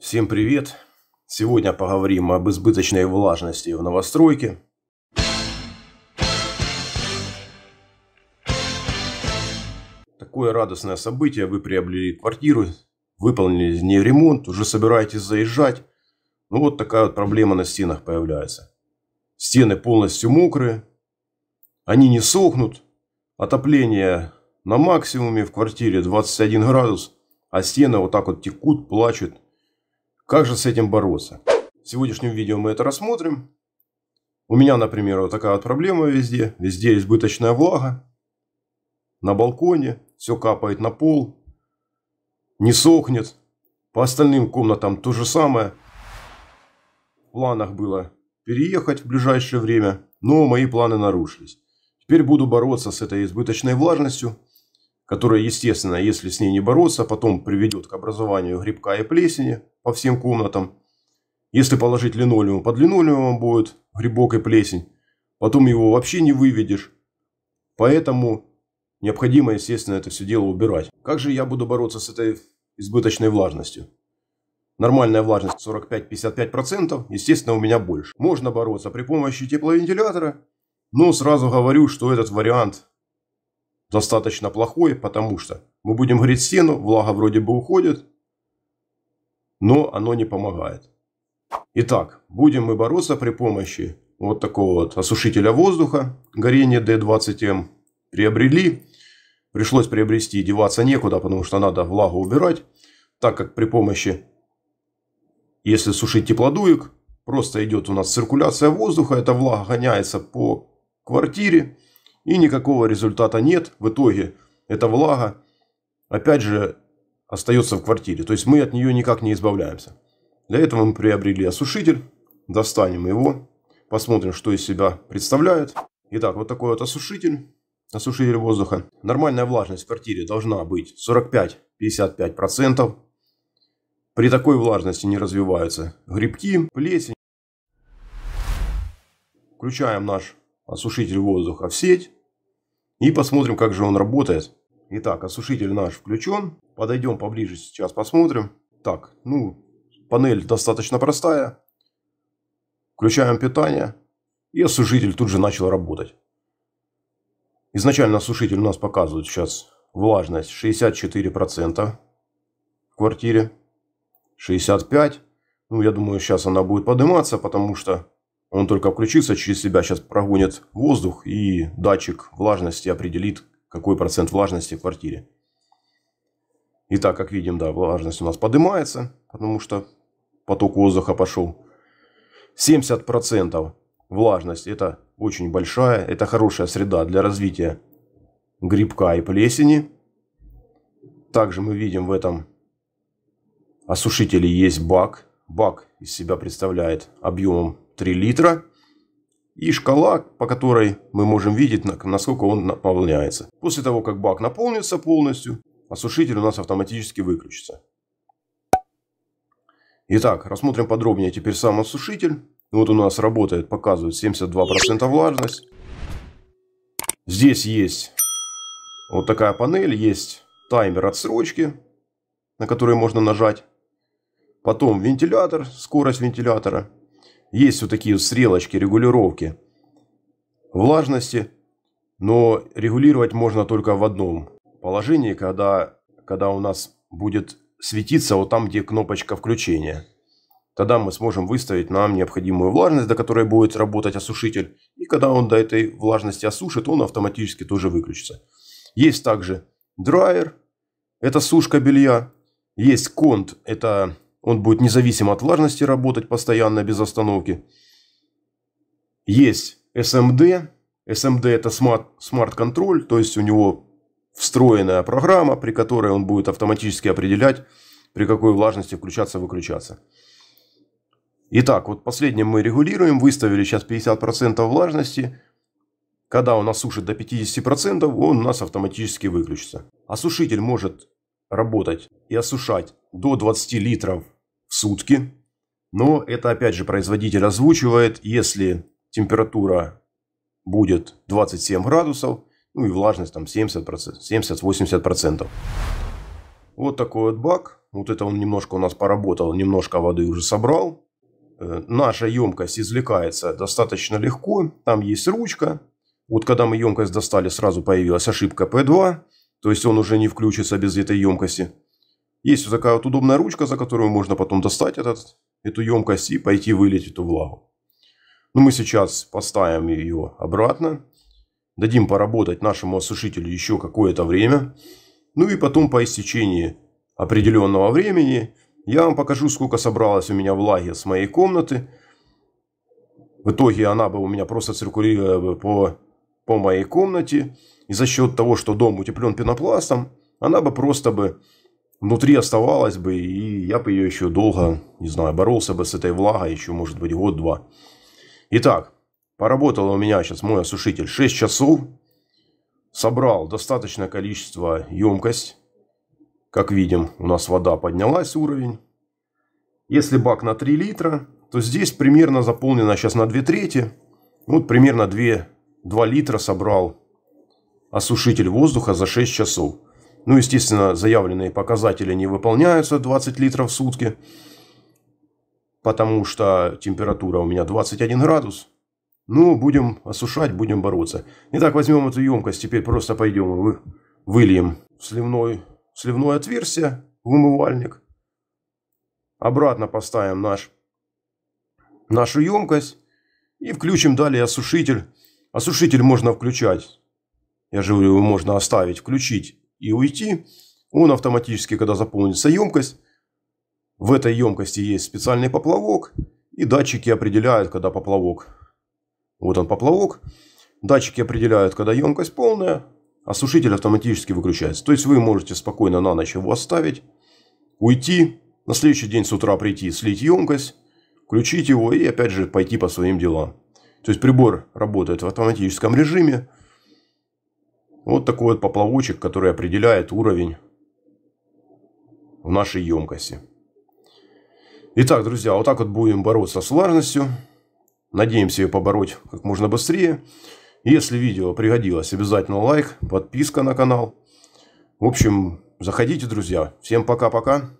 Всем привет! Сегодня поговорим об избыточной влажности в новостройке. Такое радостное событие. Вы приобрели квартиру, выполнили из нее ремонт, уже собираетесь заезжать. Ну вот такая вот проблема на стенах появляется. Стены полностью мокрые, они не сохнут, отопление на максимуме в квартире 21 градус, а стены вот так вот текут, плачут – как же с этим бороться? В сегодняшнем видео мы это рассмотрим. У меня, например, вот такая вот проблема везде. Везде избыточная влага. На балконе все капает на пол. Не сохнет. По остальным комнатам то же самое. В планах было переехать в ближайшее время, но мои планы нарушились. Теперь буду бороться с этой избыточной влажностью которая, естественно, если с ней не бороться, потом приведет к образованию грибка и плесени по всем комнатам. Если положить линолеум, под линолеумом будет грибок и плесень. Потом его вообще не выведешь. Поэтому необходимо, естественно, это все дело убирать. Как же я буду бороться с этой избыточной влажностью? Нормальная влажность 45-55%, естественно, у меня больше. Можно бороться при помощи тепловентилятора, но сразу говорю, что этот вариант Достаточно плохой, потому что мы будем греть стену, влага вроде бы уходит, но оно не помогает. Итак, будем мы бороться при помощи вот такого вот осушителя воздуха, горение D20M приобрели. Пришлось приобрести, деваться некуда, потому что надо влагу убирать, так как при помощи, если сушить теплодуек, просто идет у нас циркуляция воздуха, эта влага гоняется по квартире, и никакого результата нет в итоге. Эта влага, опять же, остается в квартире. То есть мы от нее никак не избавляемся. Для этого мы приобрели осушитель. Достанем его. Посмотрим, что из себя представляет. Итак, вот такой вот осушитель. Осушитель воздуха. Нормальная влажность в квартире должна быть 45-55%. При такой влажности не развиваются грибки, плесень. Включаем наш осушитель воздуха в сеть и посмотрим, как же он работает. Итак, осушитель наш включен. Подойдем поближе сейчас, посмотрим. Так, ну, панель достаточно простая. Включаем питание. И осушитель тут же начал работать. Изначально осушитель у нас показывает сейчас влажность 64% в квартире. 65%. Ну, я думаю, сейчас она будет подниматься, потому что он только включится через себя, сейчас прогонит воздух и датчик влажности определит, какой процент влажности в квартире. Итак, как видим, да, влажность у нас поднимается, потому что поток воздуха пошел. 70% влажность – это очень большая, это хорошая среда для развития грибка и плесени. Также мы видим в этом осушителе есть бак – Бак из себя представляет объемом 3 литра и шкала, по которой мы можем видеть, насколько он наполняется. После того, как бак наполнится полностью, осушитель у нас автоматически выключится. Итак, рассмотрим подробнее теперь сам осушитель. Вот у нас работает, показывает 72% влажность. Здесь есть вот такая панель, есть таймер отсрочки, на который можно нажать. Потом вентилятор, скорость вентилятора. Есть вот такие стрелочки регулировки влажности, но регулировать можно только в одном положении, когда, когда у нас будет светиться вот там, где кнопочка включения. Тогда мы сможем выставить нам необходимую влажность, до которой будет работать осушитель. И когда он до этой влажности осушит, он автоматически тоже выключится. Есть также драйер, это сушка белья. Есть конт, это он будет независимо от влажности работать постоянно без остановки. Есть SMD. SMD это смарт-контроль, то есть у него встроенная программа, при которой он будет автоматически определять, при какой влажности включаться-выключаться. Итак, вот последним мы регулируем, выставили сейчас 50% влажности. Когда он осушит до 50%, он у нас автоматически выключится. Осушитель может работать и осушать до 20 литров в сутки. Но это опять же производитель озвучивает, если температура будет 27 градусов, ну и влажность там 70-80%. Вот такой вот бак. Вот это он немножко у нас поработал, немножко воды уже собрал. Э, наша емкость извлекается достаточно легко. Там есть ручка. Вот когда мы емкость достали, сразу появилась ошибка P2. То есть он уже не включится без этой емкости. Есть вот такая вот удобная ручка, за которую можно потом достать этот, эту емкость и пойти вылить эту влагу. Но ну, мы сейчас поставим ее обратно. Дадим поработать нашему осушителю еще какое-то время. Ну и потом по истечении определенного времени я вам покажу, сколько собралось у меня влаги с моей комнаты. В итоге она бы у меня просто циркулировала по, по моей комнате. И за счет того, что дом утеплен пенопластом, она бы просто бы внутри оставалась бы, и я бы ее еще долго, не знаю, боролся бы с этой влагой еще, может быть, год-два. Итак, поработал у меня сейчас мой осушитель 6 часов, собрал достаточное количество емкость. Как видим, у нас вода поднялась уровень. Если бак на 3 литра, то здесь примерно заполнено сейчас на 2 трети. Вот примерно 2, 2 литра собрал осушитель воздуха за 6 часов. Ну, естественно, заявленные показатели не выполняются 20 литров в сутки, потому что температура у меня 21 градус. Ну, будем осушать, будем бороться. Итак, возьмем эту емкость, теперь просто пойдем и вы, выльем в, сливной, в сливное отверстие, в умывальник. Обратно поставим наш, нашу емкость и включим далее осушитель. Осушитель можно включать. Я же говорю, можно оставить, включить и уйти, он автоматически, когда заполнится емкость, в этой емкости есть специальный поплавок, и датчики определяют, когда поплавок. Вот он поплавок. Датчики определяют, когда емкость полная, осушитель автоматически выключается. То есть вы можете спокойно на ночь его оставить, уйти, на следующий день с утра прийти, слить емкость, включить его и опять же пойти по своим делам. То есть прибор работает в автоматическом режиме. Вот такой вот поплавочек, который определяет уровень в нашей емкости. Итак, друзья, вот так вот будем бороться с влажностью. Надеемся ее побороть как можно быстрее. Если видео пригодилось, обязательно лайк, подписка на канал. В общем, заходите, друзья. Всем пока-пока.